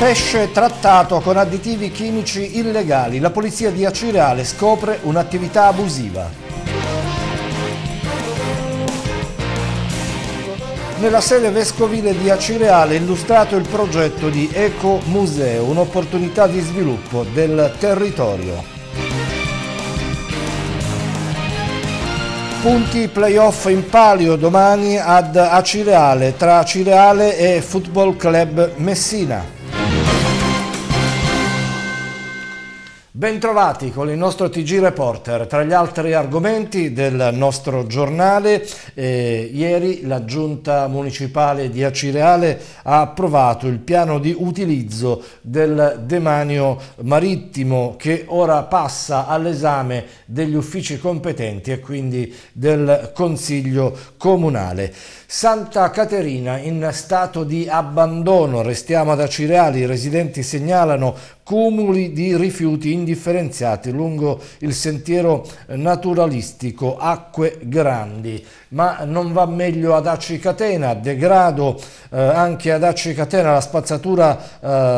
Pesce trattato con additivi chimici illegali. La polizia di Acireale scopre un'attività abusiva. Nella sede vescovile di Acireale è illustrato il progetto di Eco Museo, un'opportunità di sviluppo del territorio. Punti playoff in palio domani ad Acireale tra Acireale e Football Club Messina. Bentrovati con il nostro TG Reporter. Tra gli altri argomenti del nostro giornale, eh, ieri la giunta municipale di Acireale ha approvato il piano di utilizzo del demanio marittimo che ora passa all'esame degli uffici competenti e quindi del Consiglio Comunale. Santa Caterina in stato di abbandono, restiamo ad Acireale, i residenti segnalano cumuli di rifiuti indifferenziati lungo il sentiero naturalistico Acque Grandi ma non va meglio ad Acci Catena, degrado eh, anche ad Acci Catena, la spazzatura eh,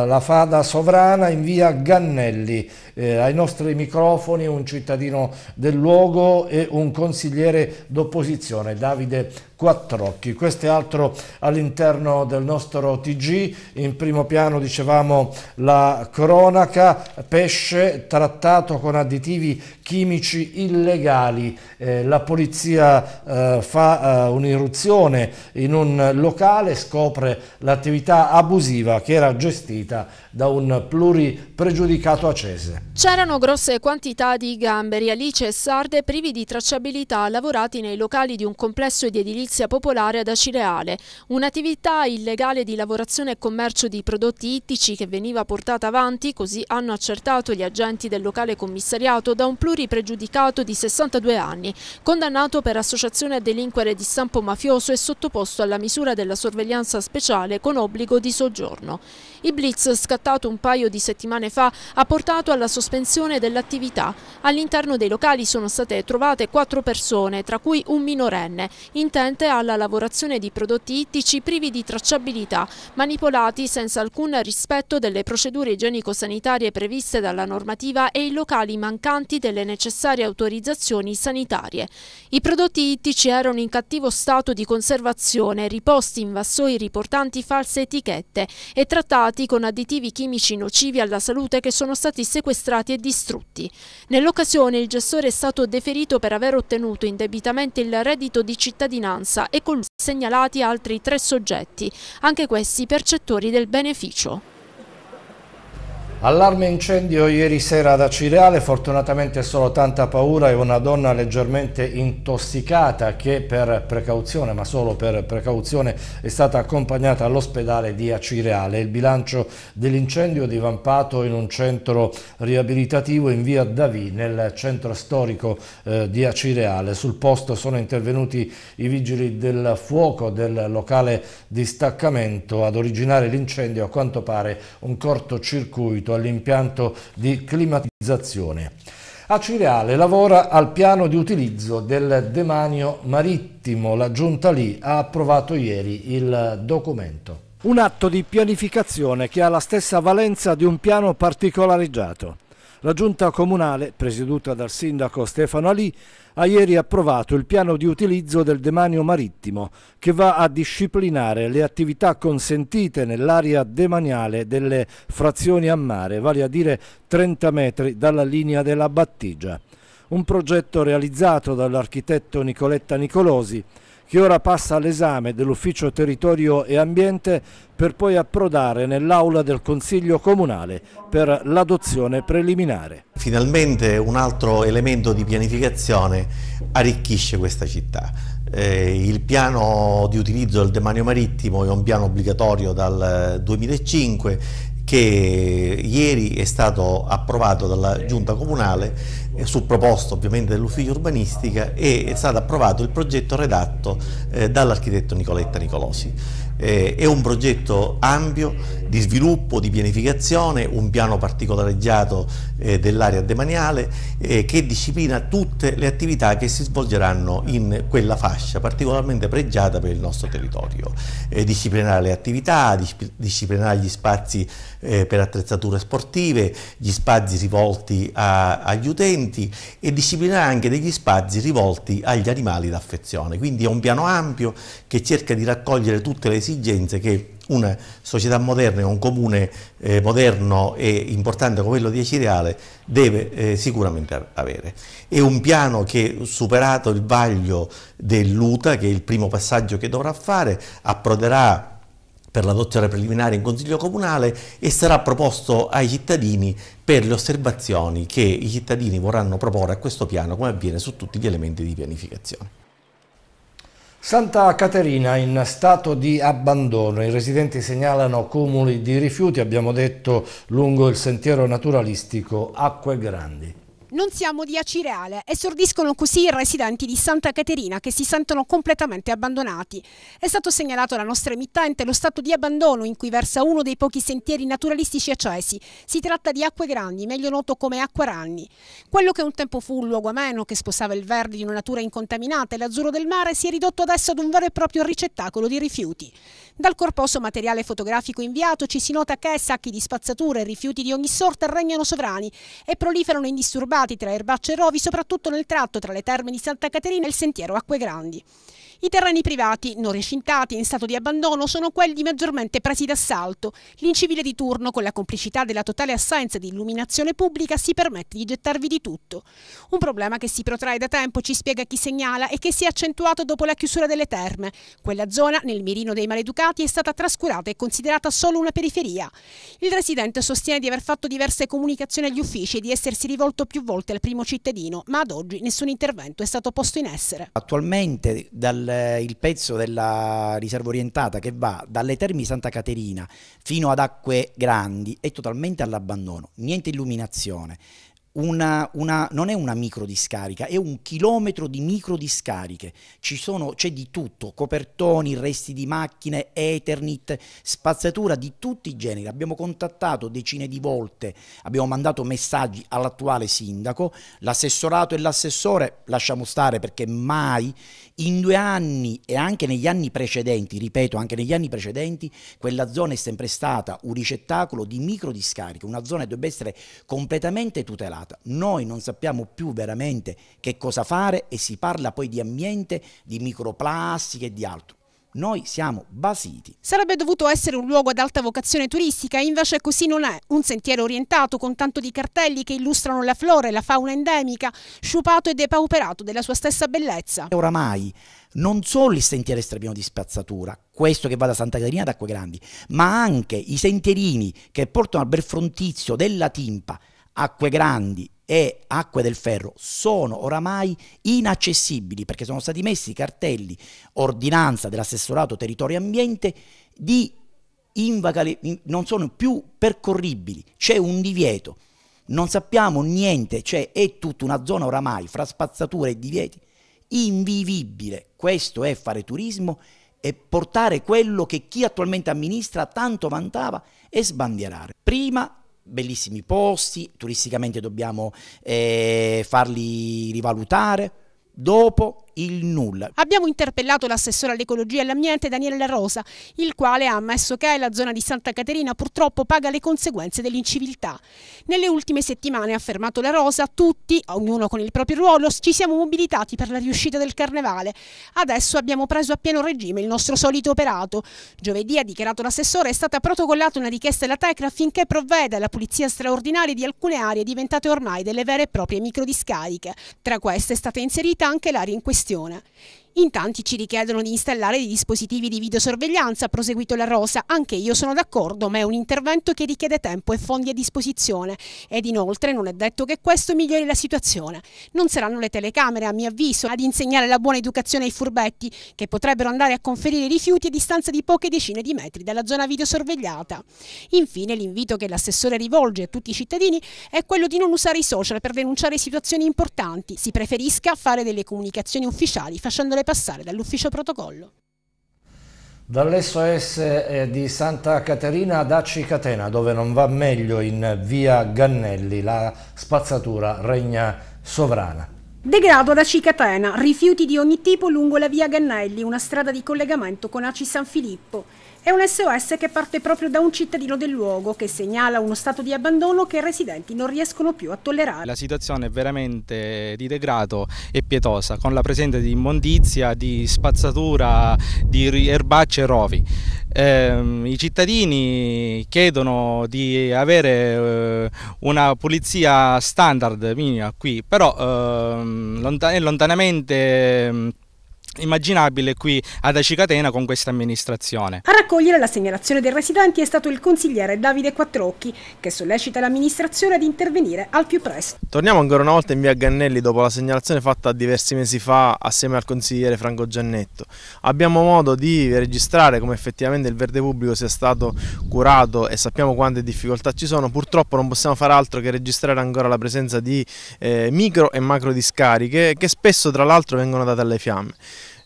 la fa da sovrana in via Gannelli, eh, ai nostri microfoni un cittadino del luogo e un consigliere d'opposizione, Davide Quattrocchi. Questo è altro all'interno del nostro TG, in primo piano dicevamo la cronaca, pesce trattato con additivi chimici illegali. Eh, la polizia eh, fa eh, un'irruzione in un locale, scopre l'attività abusiva che era gestita da un pluripregiudicato acese. C'erano grosse quantità di gamberi, alice e sarde privi di tracciabilità lavorati nei locali di un complesso di edilizia popolare ad Acireale, un'attività illegale di lavorazione e commercio di prodotti ittici che veniva portata avanti, così hanno accertato gli agenti del locale commissariato, da un pluripregiudicato di 62 anni, condannato per associazione a delinquere di stampo mafioso e sottoposto alla misura della sorveglianza speciale con obbligo di soggiorno. Il blitz scattato un paio di settimane fa ha portato alla sospensione dell'attività. All'interno dei locali sono state trovate quattro persone, tra cui un minorenne, intente alla lavorazione di prodotti ittici privi di tracciabilità, manipolati senza alcun rispetto delle procedure igienico-sanitarie previste dalla normativa e i locali mancanti delle necessarie autorizzazioni sanitarie. I prodotti ittici erano in cattivo stato di conservazione, riposti in vassoi riportanti false etichette e trattati mischiati con additivi chimici nocivi alla salute che sono stati sequestrati e distrutti. Nell'occasione il gestore è stato deferito per aver ottenuto indebitamente il reddito di cittadinanza e con segnalati altri tre soggetti, anche questi percettori del beneficio. Allarme incendio ieri sera ad Acireale, fortunatamente solo tanta paura e una donna leggermente intossicata che per precauzione, ma solo per precauzione, è stata accompagnata all'ospedale di Acireale. Il bilancio dell'incendio è divampato in un centro riabilitativo in via Davì, nel centro storico eh, di Acireale. Sul posto sono intervenuti i vigili del fuoco del locale distaccamento ad originare l'incendio, a quanto pare un cortocircuito riferimento all'impianto di climatizzazione. A Cireale lavora al piano di utilizzo del demanio marittimo. La giunta lì ha approvato ieri il documento. Un atto di pianificazione che ha la stessa valenza di un piano particolareggiato. La giunta comunale, presieduta dal sindaco Stefano Ali, ha ieri approvato il piano di utilizzo del demanio marittimo che va a disciplinare le attività consentite nell'area demaniale delle frazioni a mare, vale a dire 30 metri dalla linea della battigia. Un progetto realizzato dall'architetto Nicoletta Nicolosi che ora passa all'esame dell'Ufficio Territorio e Ambiente per poi approdare nell'aula del Consiglio Comunale per l'adozione preliminare. Finalmente un altro elemento di pianificazione arricchisce questa città. Eh, il piano di utilizzo del demanio marittimo è un piano obbligatorio dal 2005 eh, che ieri è stato approvato dalla giunta comunale eh, su proposta ovviamente dell'ufficio urbanistica e è stato approvato il progetto redatto eh, dall'architetto Nicoletta Nicolosi eh, è un progetto ampio di sviluppo, di pianificazione, un piano particolareggiato eh, dell'area demaniale eh, che disciplina tutte le attività che si svolgeranno in quella fascia particolarmente pregiata per il nostro territorio. Eh, disciplinerà le attività, disciplinerà gli spazi eh, per attrezzature sportive, gli spazi rivolti a, agli utenti e disciplinerà anche degli spazi rivolti agli animali d'affezione. Quindi è un piano ampio che cerca di raccogliere tutte le esigenze esigenze che una società moderna e un comune eh, moderno e importante come quello di Acireale deve eh, sicuramente avere. È un piano che superato il vaglio dell'UTA, che è il primo passaggio che dovrà fare, approderà per l'adozione preliminare in Consiglio Comunale e sarà proposto ai cittadini per le osservazioni che i cittadini vorranno proporre a questo piano come avviene su tutti gli elementi di pianificazione. Santa Caterina in stato di abbandono, i residenti segnalano cumuli di rifiuti, abbiamo detto, lungo il sentiero naturalistico Acque Grandi. Non siamo di Acireale, esordiscono così i residenti di Santa Caterina che si sentono completamente abbandonati. È stato segnalato alla nostra emittente lo stato di abbandono in cui versa uno dei pochi sentieri naturalistici accesi. Si tratta di Acque Grandi, meglio noto come Acquaranni. Quello che un tempo fu un luogo ameno che sposava il verde di una natura incontaminata e l'azzurro del mare si è ridotto adesso ad un vero e proprio ricettacolo di rifiuti. Dal corposo materiale fotografico inviato ci si nota che sacchi di spazzature e rifiuti di ogni sorta regnano sovrani e proliferano indisturbati realizzati tra Erbacce e Rovi, soprattutto nel tratto tra le terme di Santa Caterina e il sentiero Acque Grandi. I terreni privati, non recintati, in stato di abbandono, sono quelli maggiormente presi d'assalto. L'incivile di turno, con la complicità della totale assenza di illuminazione pubblica, si permette di gettarvi di tutto. Un problema che si protrae da tempo, ci spiega chi segnala, e che si è accentuato dopo la chiusura delle terme. Quella zona, nel mirino dei maleducati, è stata trascurata e considerata solo una periferia. Il residente sostiene di aver fatto diverse comunicazioni agli uffici e di essersi rivolto più volte al primo cittadino, ma ad oggi nessun intervento è stato posto in essere. Attualmente dal il, pezzo della riserva orientata che va dalle termi Santa Caterina fino ad acque grandi è totalmente all'abbandono, niente illuminazione una, una, non è una micro discarica, è un chilometro di micro discariche. c'è di tutto, copertoni, resti di macchine, Ethernet, spazzatura di tutti i generi. Abbiamo contattato decine di volte, abbiamo mandato messaggi all'attuale sindaco, l'assessorato e l'assessore, lasciamo stare perché mai in due anni e anche negli anni precedenti, ripeto, anche negli anni precedenti, quella zona è sempre stata un ricettacolo di micro discariche, una zona che dovrebbe essere completamente tutelata sbagliata. Noi non sappiamo più veramente che cosa fare e si parla poi di ambiente, di microplastiche e di altro. Noi siamo basiti. Sarebbe dovuto essere un luogo ad alta vocazione turistica, invece così non è. Un sentiero orientato con tanto di cartelli che illustrano la flora e la fauna endemica, sciupato e depauperato della sua stessa bellezza. E oramai non solo il sentiero estremino di spazzatura, questo che va da Santa Caterina ad Acque Grandi, ma anche i sentierini che portano al bel frontizio della Timpa, Acque Grandi e Acque del Ferro sono oramai inaccessibili perché sono stati messi i cartelli, ordinanza dell'assessorato territorio e ambiente di invagale, non sono più percorribili, c'è un divieto, non sappiamo niente, cioè è tutta una zona oramai fra spazzature e divieti invivibile. Questo è fare turismo e portare quello che chi attualmente amministra tanto vantava e sbandierare. Prima bellissimi posti, turisticamente dobbiamo eh, farli rivalutare. Dopo il nulla. Abbiamo interpellato l'assessore all'ecologia e all'ambiente Daniele La Rosa, il quale ha ammesso che la zona di Santa Caterina purtroppo paga le conseguenze dell'inciviltà. Nelle ultime settimane, ha affermato La Rosa, tutti, ognuno con il proprio ruolo, ci siamo mobilitati per la riuscita del carnevale. Adesso abbiamo preso a pieno regime il nostro solito operato. Giovedì, ha dichiarato l'assessore, è stata protocollata una richiesta alla Tecra affinché provveda alla pulizia straordinaria di alcune aree diventate ormai delle vere e proprie microdiscariche. Tra queste è stata inserita anche l'area in questione questione. In tanti ci richiedono di installare dei dispositivi di videosorveglianza, ha proseguito la Rosa. Anche io sono d'accordo, ma è un intervento che richiede tempo e fondi a disposizione. Ed inoltre non è detto che questo migliori la situazione. Non saranno le telecamere, a mio avviso, ad insegnare la buona educazione ai furbetti, che potrebbero andare a conferire rifiuti a distanza di poche decine di metri dalla zona videosorvegliata. Infine l'invito che l'assessore rivolge a tutti i cittadini è quello di non usare i social per denunciare situazioni importanti. Si preferisca fare delle comunicazioni ufficiali facendole vuole passare dall'ufficio protocollo. Dall'SOS eh, di Santa Caterina ad Acci Catena, dove non va meglio in via Gannelli, la spazzatura regna sovrana. Degrado ad Aci Catena, rifiuti di ogni tipo lungo la via Gannelli, una strada di collegamento con Aci San Filippo. È un SOS che parte proprio da un cittadino del luogo che segnala uno stato di abbandono che i residenti non riescono più a tollerare. La situazione è veramente di degrado e pietosa, con la presenza di immondizia, di spazzatura, di erbacce e rovi. Eh, I cittadini chiedono di avere eh, una pulizia standard minima qui, però eh, lontan lontanamente ehm, immaginabile qui ad Acicatena con questa amministrazione. A raccogliere la segnalazione dei residenti è stato il consigliere Davide Quattrocchi che sollecita l'amministrazione ad intervenire al più presto. Torniamo ancora una volta in via Gannelli dopo la segnalazione fatta diversi mesi fa assieme al consigliere Franco Giannetto. Abbiamo modo di registrare come effettivamente il verde pubblico sia stato curato e sappiamo quante difficoltà ci sono. Purtroppo non possiamo fare altro che registrare ancora la presenza di eh, micro e macro discariche che spesso tra l'altro vengono date alle fiamme.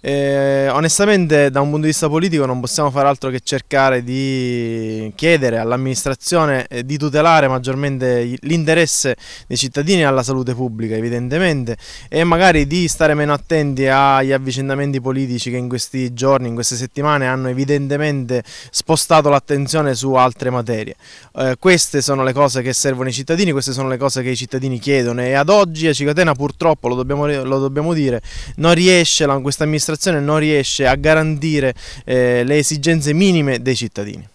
Eh, onestamente da un punto di vista politico non possiamo fare altro che cercare di chiedere all'amministrazione eh, di tutelare maggiormente l'interesse dei cittadini alla salute pubblica evidentemente e magari di stare meno attenti agli avvicendamenti politici che in questi giorni, in queste settimane hanno evidentemente spostato l'attenzione su altre materie. Eh, queste sono le cose che servono ai cittadini, queste sono le cose che i cittadini chiedono e ad oggi a Cicatena purtroppo, lo dobbiamo, lo dobbiamo dire, non riesce la, questa amministrazione amministrazione non riesce a garantire eh, le esigenze minime dei cittadini.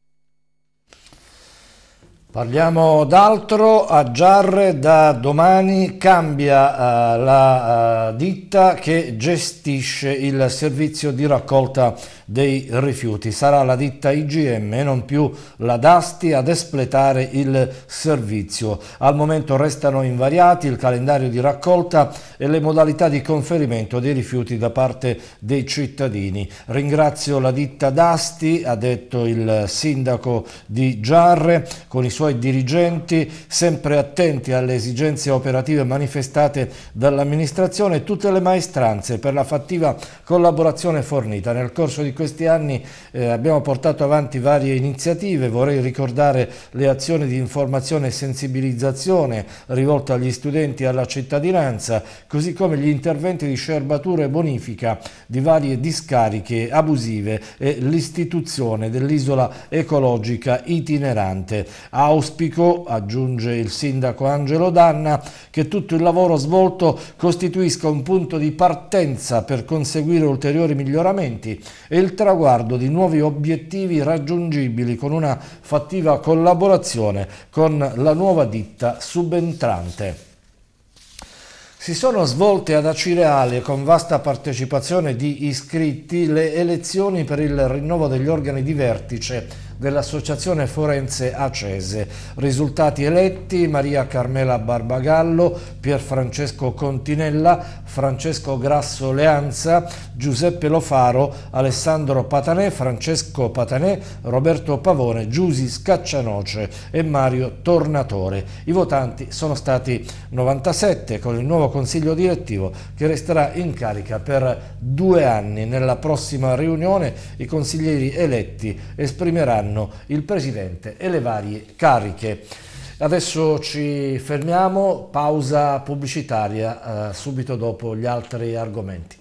Parliamo d'altro, a Giarre da domani cambia uh, la uh, ditta che gestisce il servizio di raccolta dei rifiuti. Sarà la ditta IGM e non più la Dasti ad espletare il servizio. Al momento restano invariati il calendario di raccolta e le modalità di conferimento dei rifiuti da parte dei cittadini. Ringrazio la ditta Dasti, ha detto il sindaco di Giarre, con i suoi suoi dirigenti, sempre attenti alle esigenze operative manifestate dall'amministrazione e tutte le maestranze per la fattiva collaborazione fornita. Nel corso di questi anni eh, abbiamo portato avanti varie iniziative, vorrei ricordare le azioni di informazione e sensibilizzazione rivolte agli studenti e alla cittadinanza, così come gli interventi di scerbatura e bonifica di varie discariche abusive e l'istituzione dell'isola ecologica itinerante. A Auspico, aggiunge il sindaco Angelo Danna, che tutto il lavoro svolto costituisca un punto di partenza per conseguire ulteriori miglioramenti e il traguardo di nuovi obiettivi raggiungibili con una fattiva collaborazione con la nuova ditta subentrante. Si sono svolte ad Acireale con vasta partecipazione di iscritti le elezioni per il rinnovo degli organi di vertice dell'Associazione Forense Acese. Risultati eletti Maria Carmela Barbagallo, Pierfrancesco Continella, Francesco Grasso Leanza, Giuseppe Lofaro, Alessandro Patanè, Francesco Patanè, Roberto Pavone, Giusi Scaccianoce e Mario Tornatore. I votanti sono stati 97 con il nuovo Consiglio direttivo che resterà in carica per due anni. Nella prossima riunione i consiglieri eletti esprimeranno hanno il Presidente e le varie cariche. Adesso ci fermiamo, pausa pubblicitaria eh, subito dopo gli altri argomenti.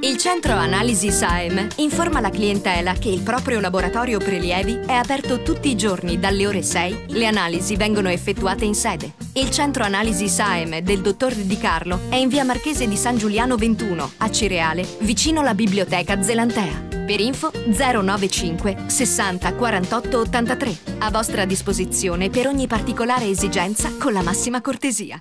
Il centro analisi SAEM informa la clientela che il proprio laboratorio prelievi è aperto tutti i giorni dalle ore 6. Le analisi vengono effettuate in sede. Il centro analisi SAEM del dottor Di Carlo è in via Marchese di San Giuliano 21, a Cireale, vicino alla biblioteca Zelantea. Per info 095 60 48 83. A vostra disposizione per ogni particolare esigenza con la massima cortesia.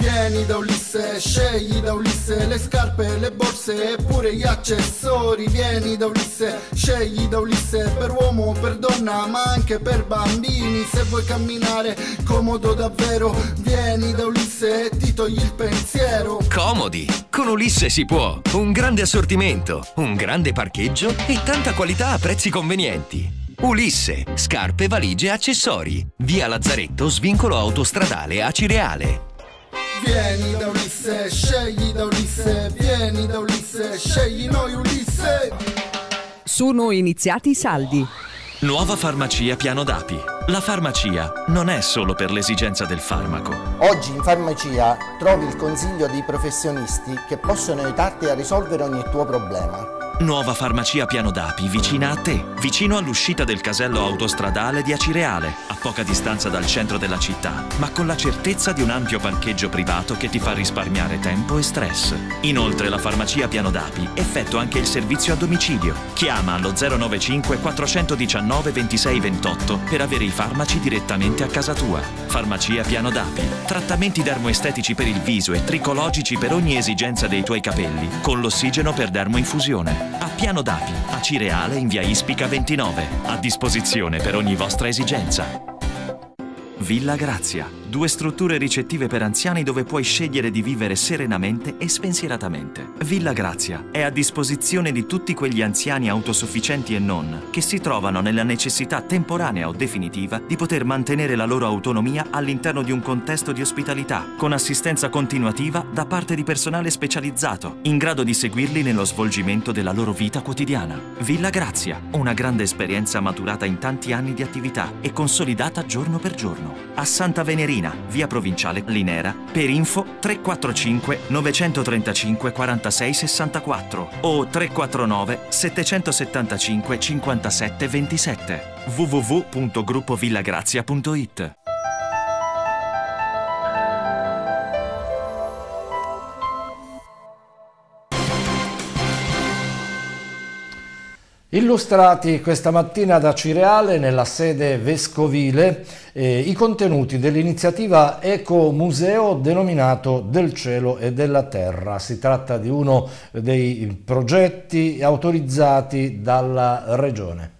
Vieni da Ulisse, scegli da Ulisse le scarpe, le borse e pure gli accessori. Vieni da Ulisse, scegli da Ulisse per uomo, per donna, ma anche per bambini. Se vuoi camminare comodo davvero, vieni da Ulisse e ti togli il pensiero. Comodi! Con Ulisse si può. Un grande assortimento, un grande parcheggio e tanta qualità a prezzi convenienti. Ulisse, scarpe, valigie e accessori. Via Lazzaretto, svincolo autostradale a Cireale. Vieni da Ulisse, scegli da Ulisse, vieni da Ulisse, scegli noi Ulisse. Sono iniziati i saldi. Nuova farmacia Piano d'Api. La farmacia non è solo per l'esigenza del farmaco. Oggi in farmacia trovi il consiglio dei professionisti che possono aiutarti a risolvere ogni tuo problema. Nuova farmacia Piano d'Api, vicina a te, vicino all'uscita del casello autostradale di Acireale, a poca distanza dal centro della città, ma con la certezza di un ampio parcheggio privato che ti fa risparmiare tempo e stress. Inoltre la farmacia Piano d'Api effettua anche il servizio a domicilio. Chiama allo 095 419 2628 per avere i farmaci direttamente a casa tua. Farmacia Piano d'Api, trattamenti dermoestetici per il viso e tricologici per ogni esigenza dei tuoi capelli, con l'ossigeno per dermoinfusione a Piano d'Api, a Cireale in via Ispica 29, a disposizione per ogni vostra esigenza. Villa Grazia due strutture ricettive per anziani dove puoi scegliere di vivere serenamente e spensieratamente. Villa Grazia è a disposizione di tutti quegli anziani autosufficienti e non che si trovano nella necessità temporanea o definitiva di poter mantenere la loro autonomia all'interno di un contesto di ospitalità, con assistenza continuativa da parte di personale specializzato, in grado di seguirli nello svolgimento della loro vita quotidiana. Villa Grazia, una grande esperienza maturata in tanti anni di attività e consolidata giorno per giorno. A Santa Veneria Marina, via provinciale Linera, per info 345 935 46 64 o 349 775 57 27 www.gruppovillagrazia.it Illustrati questa mattina da Cireale nella sede vescovile eh, i contenuti dell'iniziativa Eco Museo denominato Del cielo e della terra. Si tratta di uno dei progetti autorizzati dalla Regione.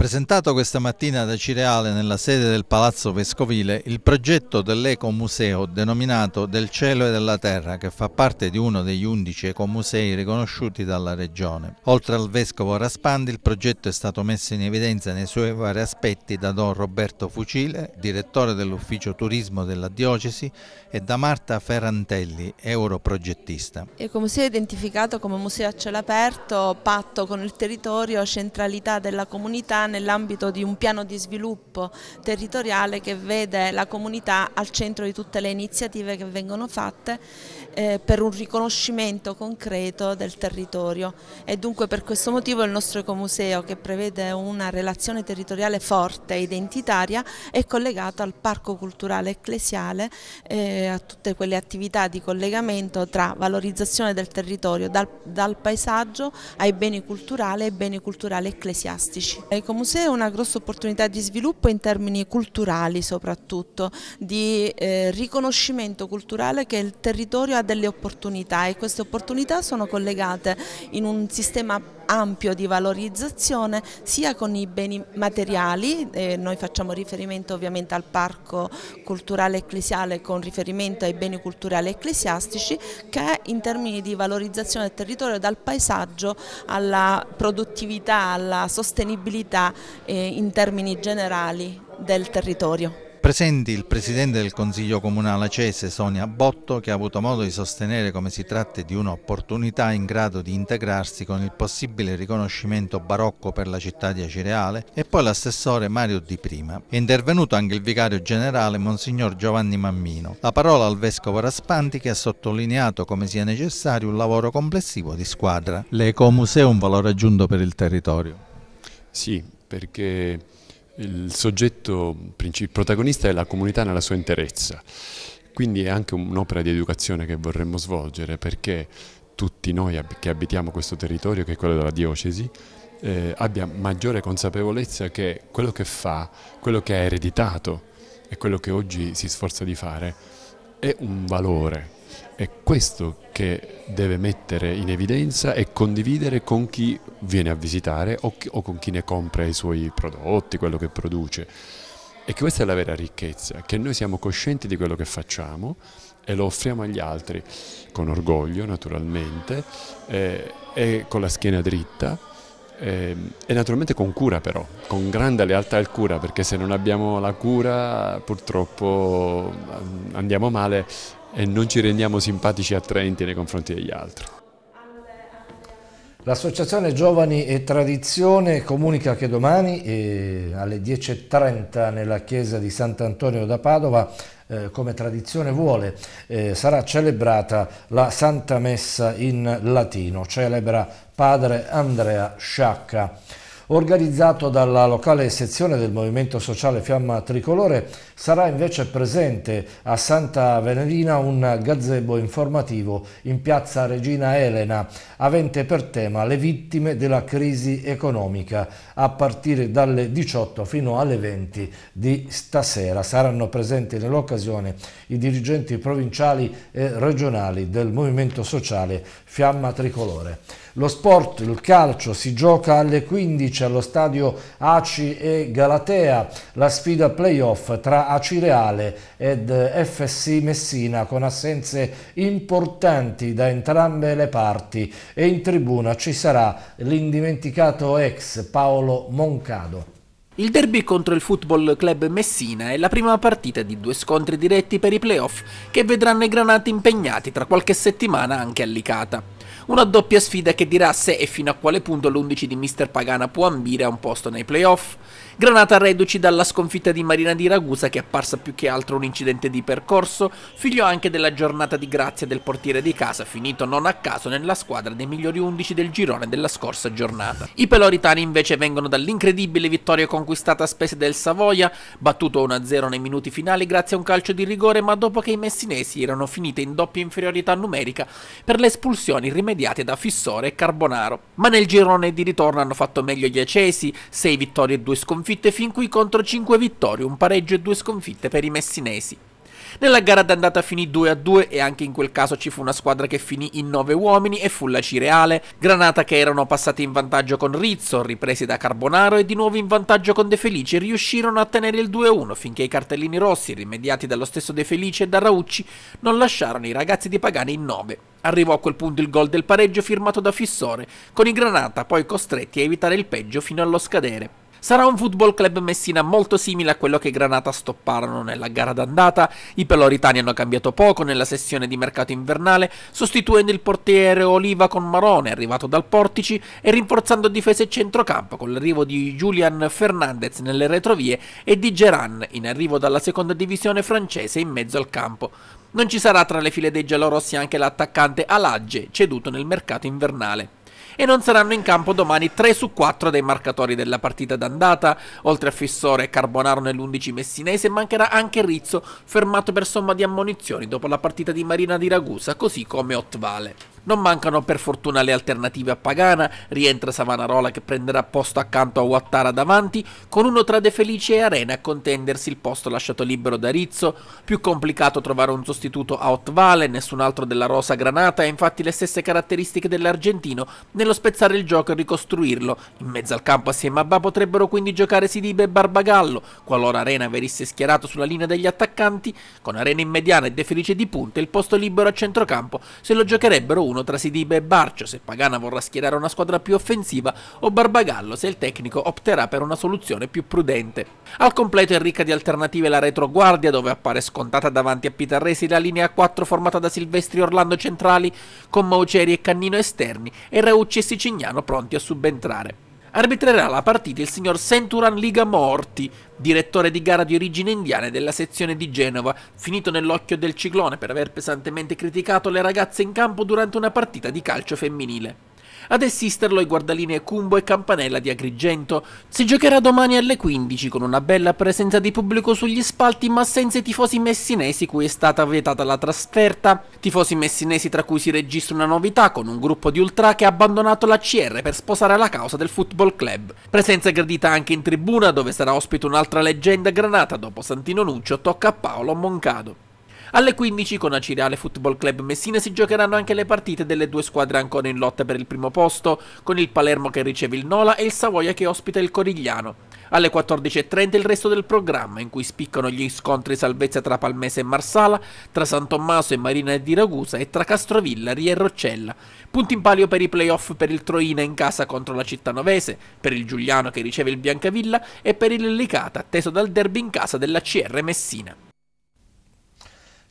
Presentato questa mattina da Cireale nella sede del Palazzo Vescovile il progetto dell'Ecomuseo denominato Del Cielo e della Terra che fa parte di uno degli undici ecomusei riconosciuti dalla Regione. Oltre al Vescovo Raspandi il progetto è stato messo in evidenza nei suoi vari aspetti da Don Roberto Fucile, direttore dell'ufficio turismo della Diocesi e da Marta Ferrantelli, europrogettista. L'Ecomuseo è identificato come museo a cielo aperto, patto con il territorio, centralità della comunità nell'ambito di un piano di sviluppo territoriale che vede la comunità al centro di tutte le iniziative che vengono fatte eh, per un riconoscimento concreto del territorio e dunque per questo motivo il nostro ecomuseo che prevede una relazione territoriale forte e identitaria è collegato al parco culturale ecclesiale eh, a tutte quelle attività di collegamento tra valorizzazione del territorio dal, dal paesaggio ai beni culturali e beni culturali ecclesiastici. L'ecomuseo è una grossa opportunità di sviluppo in termini culturali soprattutto, di eh, riconoscimento culturale che il territorio ha ha delle opportunità e queste opportunità sono collegate in un sistema ampio di valorizzazione sia con i beni materiali, eh, noi facciamo riferimento ovviamente al parco culturale ecclesiale con riferimento ai beni culturali ecclesiastici che in termini di valorizzazione del territorio dal paesaggio alla produttività, alla sostenibilità eh, in termini generali del territorio. Presenti il Presidente del Consiglio Comunale Acese, Sonia Botto, che ha avuto modo di sostenere come si tratti di un'opportunità in grado di integrarsi con il possibile riconoscimento barocco per la città di Acireale, e poi l'assessore Mario Di Prima. È intervenuto anche il vicario generale Monsignor Giovanni Mammino. La parola al Vescovo Raspanti che ha sottolineato come sia necessario un lavoro complessivo di squadra. L'Ecomuseo è un valore aggiunto per il territorio. Sì, perché il soggetto protagonista è la comunità nella sua interezza, quindi è anche un'opera di educazione che vorremmo svolgere perché tutti noi che abitiamo questo territorio, che è quello della diocesi, eh, abbia maggiore consapevolezza che quello che fa, quello che ha ereditato e quello che oggi si sforza di fare è un valore è questo che deve mettere in evidenza e condividere con chi viene a visitare o, chi, o, con chi ne compra i suoi prodotti, quello che produce. E che questa è la vera ricchezza, che noi siamo coscienti di quello che facciamo e lo offriamo agli altri con orgoglio naturalmente eh, e con la schiena dritta eh, e naturalmente con cura però, con grande lealtà al cura perché se non abbiamo la cura purtroppo mm, andiamo male e non ci rendiamo simpatici e attraenti nei confronti degli altri. L'associazione Giovani e Tradizione comunica che domani eh, alle 10.30 nella chiesa di Sant'Antonio da Padova eh, come tradizione vuole, eh, sarà celebrata la Santa Messa in latino, celebra padre Andrea Sciacca organizzato dalla locale sezione del Movimento Sociale Fiamma Tricolore, sarà invece presente a Santa Venerina un gazebo informativo in piazza Regina Elena, avente per tema le vittime della crisi economica, a partire dalle 18 fino alle 20 di stasera. Saranno presenti nell'occasione i dirigenti provinciali e regionali del Movimento Sociale Fiamma Tricolore. Lo sport, il calcio, si gioca alle 15 allo stadio Aci e Galatea, la sfida playoff tra Aci Reale ed FSC Messina con assenze importanti da entrambe le parti e in tribuna ci sarà l'indimenticato ex Paolo Moncado. Il derby contro il Football Club Messina è la prima partita di due scontri diretti per i playoff che vedranno i granati impegnati tra qualche settimana anche a Licata. Una doppia sfida che dirà se e fino a quale punto l'11 di Mr. Pagana può ambire a un posto nei playoff. Granata reduci dalla sconfitta di Marina di Ragusa che è apparsa più che altro un incidente di percorso, figlio anche della giornata di grazia del portiere di casa finito non a caso nella squadra dei migliori 11 del girone della scorsa giornata. I peloritani invece vengono dall'incredibile vittoria conquistata a spese del Savoia, battuto 1-0 nei minuti finali grazie a un calcio di rigore ma dopo che i messinesi erano finite in doppia inferiorità numerica per le espulsioni rimediate assediati da Fissore e Carbonaro. Ma nel girone di ritorno hanno fatto meglio gli Acesi, 6 vittorie e 2 sconfitte, fin qui contro 5 vittorie, un pareggio e 2 sconfitte per i messinesi. Nella gara d'andata finì 2 a 2 e anche in quel caso ci fu una squadra che finì in 9 uomini e fu la Cireale, Granata che erano passati in vantaggio con Rizzo, ripresi da Carbonaro e di nuovo in vantaggio con De Felice, riuscirono a tenere il 2-1 finché i cartellini rossi, rimediati dallo stesso De Felice e da Raucci, non lasciarono i ragazzi di Pagani in 9. Arrivò a quel punto il gol del pareggio firmato da Fissore, con i Granata poi costretti a evitare il peggio fino allo scadere. Sarà un football club Messina molto simile a quello che Granata stopparono nella gara d'andata, i peloritani hanno cambiato poco nella sessione di mercato invernale, sostituendo il portiere Oliva con Marone arrivato dal Portici e rinforzando difesa e centrocampo con l'arrivo di Julian Fernandez nelle retrovie e di Geran in arrivo dalla seconda divisione francese in mezzo al campo. Non ci sarà tra le file dei giallorossi anche l'attaccante Alagge, ceduto nel mercato invernale e non saranno in campo domani 3 su 4 dei marcatori della partita d'andata. Oltre a Fissore e Carbonaro nell'11 messinese mancherà anche Rizzo, fermato per somma di ammonizioni dopo la partita di Marina di Ragusa, così come Otvale. Non mancano per fortuna le alternative a Pagana, rientra Savanarola che prenderà posto accanto a Wattara davanti, con uno tra De Felice e Arena a contendersi il posto lasciato libero da Rizzo, più complicato trovare un sostituto a Otvale, nessun altro della Rosa Granata ha infatti le stesse caratteristiche dell'argentino nello spezzare il gioco e ricostruirlo, in mezzo al campo assieme a Ba potrebbero quindi giocare Sidibe e Barbagallo, qualora Arena venisse schierato sulla linea degli attaccanti, con Arena in mediana e De Felice di punta il posto libero a centrocampo se lo giocherebbero 1 tra Sidibe e Barcio se Pagana vorrà schierare una squadra più offensiva o Barbagallo se il tecnico opterà per una soluzione più prudente. Al completo è ricca di alternative la retroguardia dove appare scontata davanti a Pitarresi la linea 4 formata da Silvestri Orlando centrali con Mauceri e Cannino esterni e Raucci e Sicignano pronti a subentrare arbitrerà la partita il signor Centuran Liga Morti, direttore di gara di origine indiana della sezione di Genova, finito nell'occhio del ciclone per aver pesantemente criticato le ragazze in campo durante una partita di calcio femminile ad assisterlo ai guardalinee Cumbo e Campanella di Agrigento. Si giocherà domani alle 15 con una bella presenza di pubblico sugli spalti ma senza i tifosi messinesi cui è stata vietata la trasferta. Tifosi messinesi tra cui si registra una novità con un gruppo di ultra che ha abbandonato la CR per sposare la causa del football club. Presenza gradita anche in tribuna dove sarà ospite un'altra leggenda granata dopo Santino Nuccio tocca a Paolo Moncado. Alle 15 con Acireale Football Club Messina si giocheranno anche le partite delle due squadre ancora in lotta per il primo posto, con il Palermo che riceve il Nola e il Savoia che ospita il Corigliano. Alle 14.30 il resto del programma, in cui spiccano gli scontri salvezza tra Palmese e Marsala, tra San Tommaso e Marina di Ragusa e tra Castrovillari e Roccella. Punti in palio per i playoff per il Troina in casa contro la Città Novese, per il Giuliano che riceve il Biancavilla e per il Licata, atteso dal derby in casa della CR Messina.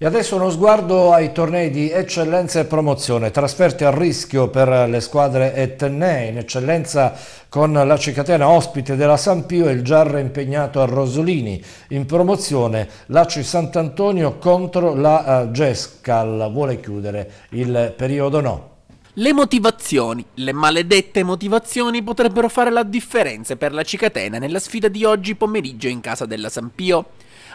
E adesso uno sguardo ai tornei di eccellenza e promozione, trasferte a rischio per le squadre etnee, in eccellenza con la Cicatena ospite della San Pio e il Giarra impegnato a Rosolini, in promozione l'Aci Sant'Antonio contro la eh, Gescal, vuole chiudere il periodo no. Le motivazioni, le maledette motivazioni potrebbero fare la differenza per la Cicatena nella sfida di oggi pomeriggio in casa della San Pio.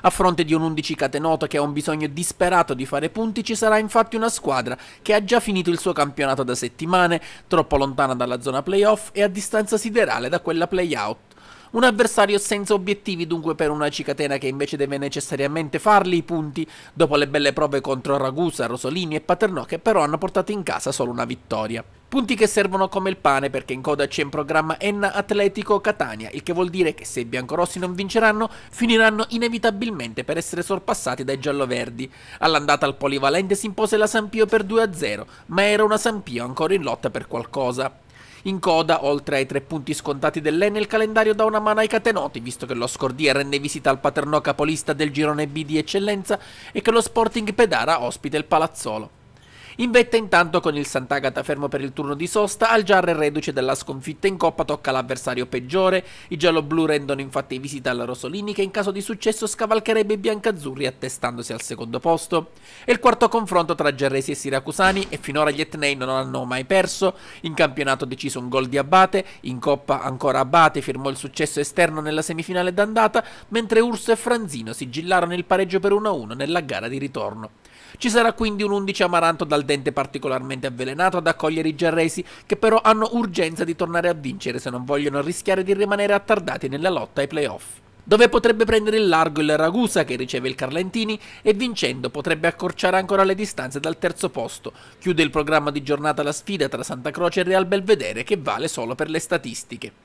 A fronte di un 11 catenoto che ha un bisogno disperato di fare punti, ci sarà infatti una squadra che ha già finito il suo campionato da settimane, troppo lontana dalla zona playoff e a distanza siderale da quella playout. Un avversario senza obiettivi dunque per una cicatena che invece deve necessariamente farli i punti dopo le belle prove contro Ragusa, Rosolini e Paternò che però hanno portato in casa solo una vittoria. Punti che servono come il pane perché in coda c'è in programma Enna Atletico Catania, il che vuol dire che se i biancorossi non vinceranno, finiranno inevitabilmente per essere sorpassati dai gialloverdi. All'andata al polivalente si impose la Sampio per 2-0, ma era una Sampio ancora in lotta per qualcosa. In coda, oltre ai tre punti scontati dell'Enel, calendario dà una mano ai catenoti, visto che lo Scordia rende visita al paternò capolista del girone B di eccellenza e che lo Sporting Pedara ospita il Palazzolo. In vetta intanto con il Sant'Agata fermo per il turno di sosta, al Giarre reduce dalla sconfitta in coppa tocca l'avversario peggiore, i gialloblu rendono infatti visita alla Rosolini che in caso di successo scavalcherebbe i biancazzurri attestandosi al secondo posto. È il quarto confronto tra Gerresi e Siracusani e finora gli Etnei non hanno mai perso, in campionato deciso un gol di Abate, in coppa ancora Abate firmò il successo esterno nella semifinale d'andata, mentre Urso e Franzino sigillarono il pareggio per 1-1 nella gara di ritorno. Ci sarà quindi un 11 amaranto dal dente particolarmente avvelenato ad accogliere i gerresi che però hanno urgenza di tornare a vincere se non vogliono rischiare di rimanere attardati nella lotta ai playoff dove potrebbe prendere il largo il Ragusa che riceve il Carlentini e vincendo potrebbe accorciare ancora le distanze dal terzo posto. Chiude il programma di giornata la sfida tra Santa Croce e Real Belvedere che vale solo per le statistiche.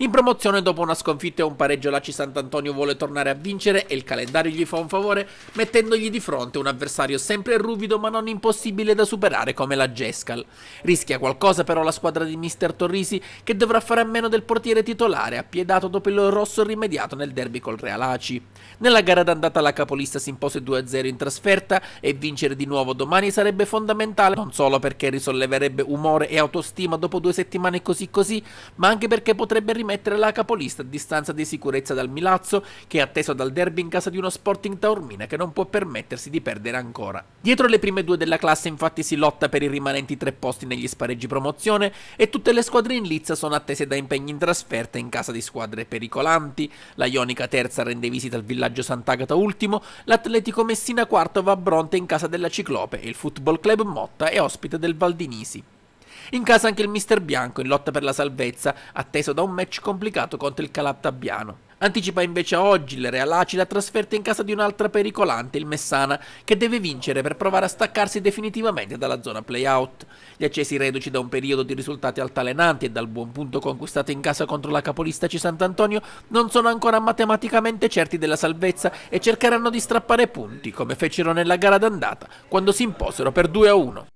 In promozione dopo una sconfitta e un pareggio l'AC Sant'Antonio vuole tornare a vincere e il calendario gli fa un favore mettendogli di fronte un avversario sempre ruvido ma non impossibile da superare come la Jescal. Rischia qualcosa però la squadra di Mister Torrisi che dovrà fare a meno del portiere titolare appiedato dopo il rosso rimediato nel derby col Real Aci. Nella gara d'andata la capolista si impose 2-0 in trasferta e vincere di nuovo domani sarebbe fondamentale non solo perché risolleverebbe umore e autostima dopo due settimane così così ma anche perché potrebbe rimanere mettere la capolista a distanza di sicurezza dal Milazzo, che è atteso dal derby in casa di uno Sporting Taormina che non può permettersi di perdere ancora. Dietro le prime due della classe infatti si lotta per i rimanenti tre posti negli spareggi promozione e tutte le squadre in lizza sono attese da impegni in trasferta in casa di squadre pericolanti. La Ionica terza rende visita al villaggio Sant'Agata ultimo, l'Atletico Messina quarto va a Bronte in casa della Ciclope e il Football Club Motta è ospite del Valdinisi. In casa anche il mister bianco in lotta per la salvezza, atteso da un match complicato contro il Calabtabiano. Anticipa invece oggi il Real Aci la trasferta in casa di un'altra pericolante, il Messana, che deve vincere per provare a staccarsi definitivamente dalla zona playout. Gli accesi reduci da un periodo di risultati altalenanti e dal buon punto conquistato in casa contro la capolista C. Sant'Antonio non sono ancora matematicamente certi della salvezza e cercheranno di strappare punti, come fecero nella gara d'andata, quando si imposero per 2 1.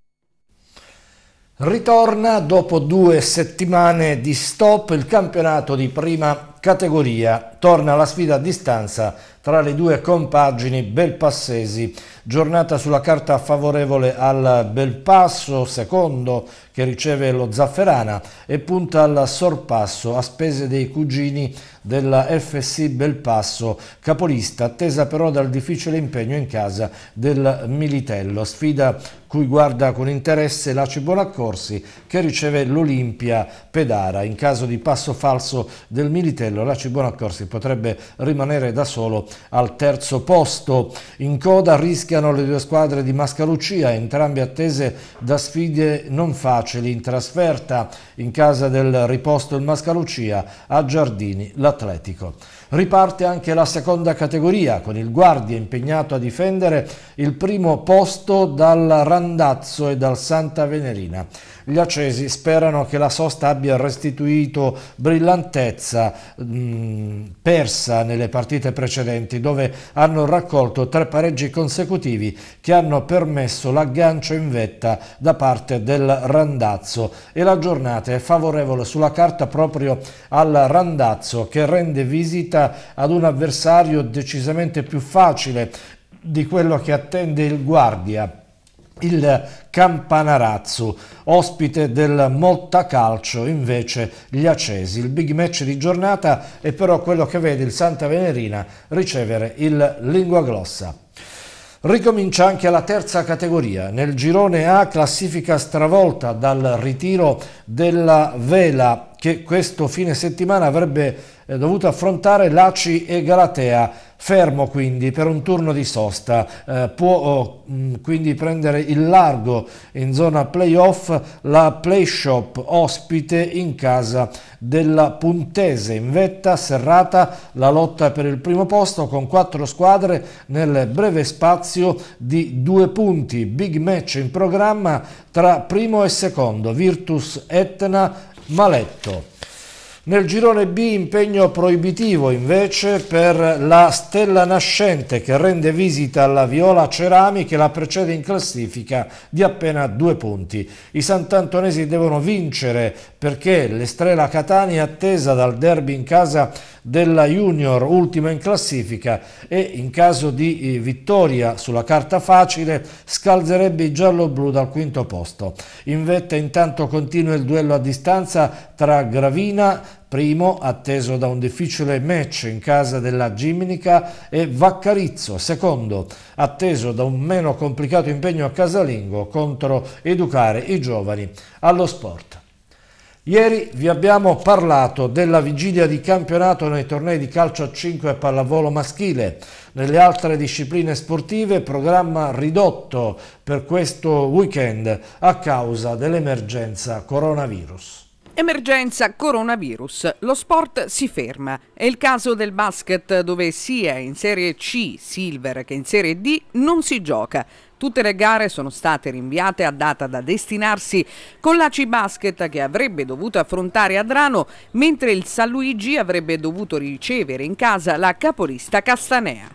Ritorna dopo due settimane di stop il campionato di prima categoria. Torna la sfida a distanza tra le due compagini belpassesi. Giornata sulla carta favorevole al Belpasso, secondo che riceve lo Zafferana e punta al sorpasso a spese dei cugini della FSI Belpasso, capolista, attesa però dal difficile impegno in casa del Militello. Sfida cui guarda con interesse la Cibolaccorsi che riceve l'Olimpia Pedara. In caso di passo falso del Militello la Cibolaccorsi potrebbe rimanere da solo al terzo posto. In coda rischiano le due squadre di Mascalucia, entrambe attese da sfide non facili in trasferta. In casa del riposto il Mascalucia a Giardini la dell'Atletico. Riparte anche la seconda categoria con il Guardia impegnato a difendere il primo posto dal Randazzo e dal Santa Venerina. Gli accesi sperano che la sosta abbia restituito brillantezza mh, mm, persa nelle partite precedenti dove hanno raccolto tre pareggi consecutivi che hanno permesso l'aggancio in vetta da parte del Randazzo e la giornata è favorevole sulla carta proprio al Randazzo che rende visita ad un avversario decisamente più facile di quello che attende il Guardia il Campanarazzo, ospite del Motta Calcio invece gli Acesi. Il big match di giornata è però quello che vede il Santa Venerina ricevere il Lingua Glossa. Ricomincia anche la terza categoria. Nel girone A classifica stravolta dal ritiro della Vela che questo fine settimana avrebbe eh, dovuto affrontare Laci e Galatea, fermo quindi per un turno di sosta, eh, può oh, mm, quindi prendere il largo in zona playoff la Playshop ospite in casa della Puntese, in vetta serrata la lotta per il primo posto con quattro squadre nel breve spazio di due punti, big match in programma tra primo e secondo, Virtus Etna Maletto. Nel girone B impegno proibitivo invece per la Stella Nascente che rende visita alla Viola Cerami che la precede in classifica di appena due punti. I santantonesi devono vincere perché l'Estrela Catania è attesa dal derby in casa della Junior, ultima in classifica, e in caso di eh, vittoria sulla carta facile scalzerebbe i giallo-blu dal quinto posto. In vetta intanto continua il duello a distanza tra Gravina e primo atteso da un difficile match in casa della Giminica e Vaccarizzo, secondo atteso da un meno complicato impegno a casalingo contro educare i giovani allo sport. Ieri vi abbiamo parlato della vigilia di campionato nei tornei di calcio a 5 e pallavolo maschile. Nelle altre discipline sportive programma ridotto per questo weekend a causa dell'emergenza coronavirus. Emergenza coronavirus. Lo sport si ferma. È il caso del basket dove sia in Serie C Silver che in Serie D non si gioca. Tutte le gare sono state rinviate a data da destinarsi con la C-Basket che avrebbe dovuto affrontare Adrano, mentre il San Luigi avrebbe dovuto ricevere in casa la capolista Castanea.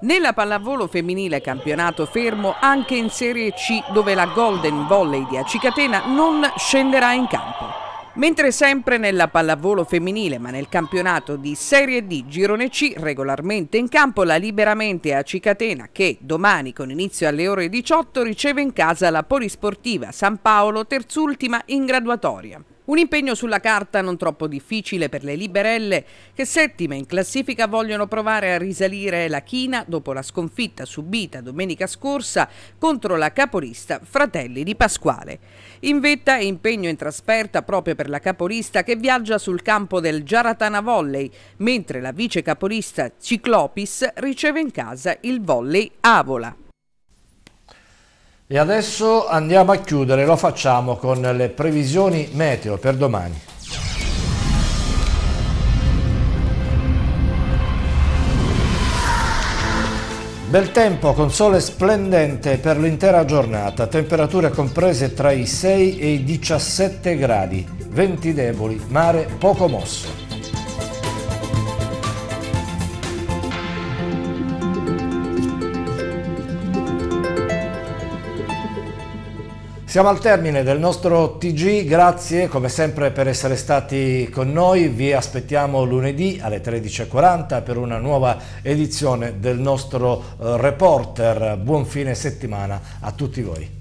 Nella pallavolo femminile campionato fermo anche in Serie C dove la Golden Volley di Acicatena non scenderà in campo. Mentre sempre nella pallavolo femminile, ma nel campionato di Serie D Girone C, regolarmente in campo la Liberamente a Cicatena che domani con inizio alle ore 18 riceve in casa la Polisportiva San Paolo, terzultima in graduatoria. Un impegno sulla carta non troppo difficile per le liberelle che settime in classifica vogliono provare a risalire la china dopo la sconfitta subita domenica scorsa contro la caporista Fratelli di Pasquale. In vetta è impegno in trasferta proprio per la caporista che viaggia sul campo del Giaratana Volley, mentre la vice caporista Ciclopis riceve in casa il volley Avola. E adesso andiamo a chiudere, lo facciamo con le previsioni meteo per domani. Bel tempo con sole splendente per l'intera giornata, temperature comprese tra i 6 e i 17 gradi, venti deboli, mare poco mosso. Siamo al termine del nostro TG, grazie come sempre per essere stati con noi, vi aspettiamo lunedì alle 13.40 per una nuova edizione del nostro eh, reporter, buon fine settimana a tutti voi.